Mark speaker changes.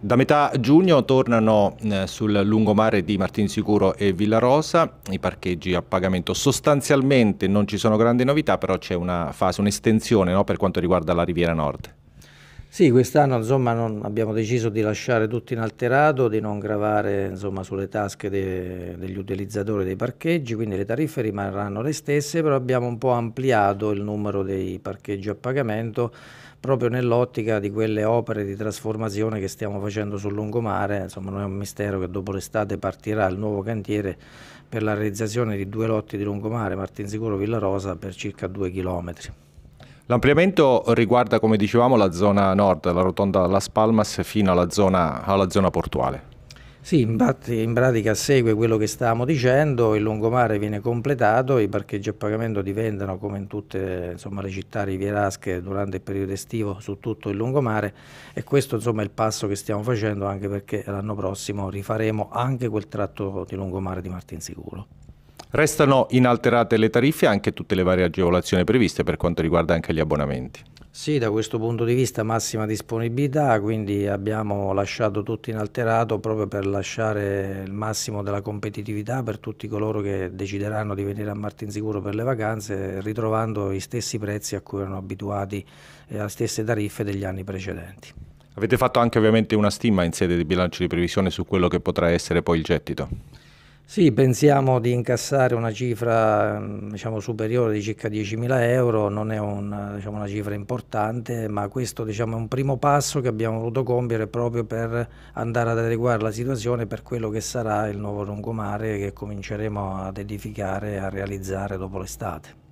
Speaker 1: Da metà giugno tornano eh, sul lungomare di Martinsicuro e Villarosa i parcheggi a pagamento. Sostanzialmente non ci sono grandi novità, però c'è una fase, un'estensione no, per quanto riguarda la Riviera Nord.
Speaker 2: Sì, quest'anno insomma, non, abbiamo deciso di lasciare tutto inalterato, di non gravare insomma, sulle tasche de, degli utilizzatori dei parcheggi, quindi le tariffe rimarranno le stesse, però abbiamo un po' ampliato il numero dei parcheggi a pagamento proprio nell'ottica di quelle opere di trasformazione che stiamo facendo sul lungomare, insomma non è un mistero che dopo l'estate partirà il nuovo cantiere per la realizzazione di due lotti di lungomare, Martinsicuro-Villarosa, per circa due chilometri.
Speaker 1: L'ampliamento riguarda, come dicevamo, la zona nord, la rotonda Las Palmas, fino alla zona, alla zona portuale.
Speaker 2: Sì, infatti in pratica segue quello che stavamo dicendo, il lungomare viene completato, i parcheggi a pagamento diventano come in tutte insomma, le città rivierasche durante il periodo estivo su tutto il lungomare e questo insomma, è il passo che stiamo facendo anche perché l'anno prossimo rifaremo anche quel tratto di lungomare di Martinsicuro.
Speaker 1: Restano inalterate le tariffe e anche tutte le varie agevolazioni previste per quanto riguarda anche gli abbonamenti.
Speaker 2: Sì, da questo punto di vista massima disponibilità, quindi abbiamo lasciato tutto inalterato proprio per lasciare il massimo della competitività per tutti coloro che decideranno di venire a Martinsicuro per le vacanze, ritrovando gli stessi prezzi a cui erano abituati e le stesse tariffe degli anni precedenti.
Speaker 1: Avete fatto anche ovviamente una stima in sede di bilancio di previsione su quello che potrà essere poi il gettito?
Speaker 2: Sì, pensiamo di incassare una cifra mm, diciamo, superiore di circa 10.000 euro, non è un, diciamo, una cifra importante, ma questo diciamo, è un primo passo che abbiamo voluto compiere proprio per andare ad adeguare la situazione per quello che sarà il nuovo lungomare che cominceremo ad edificare e a realizzare dopo l'estate.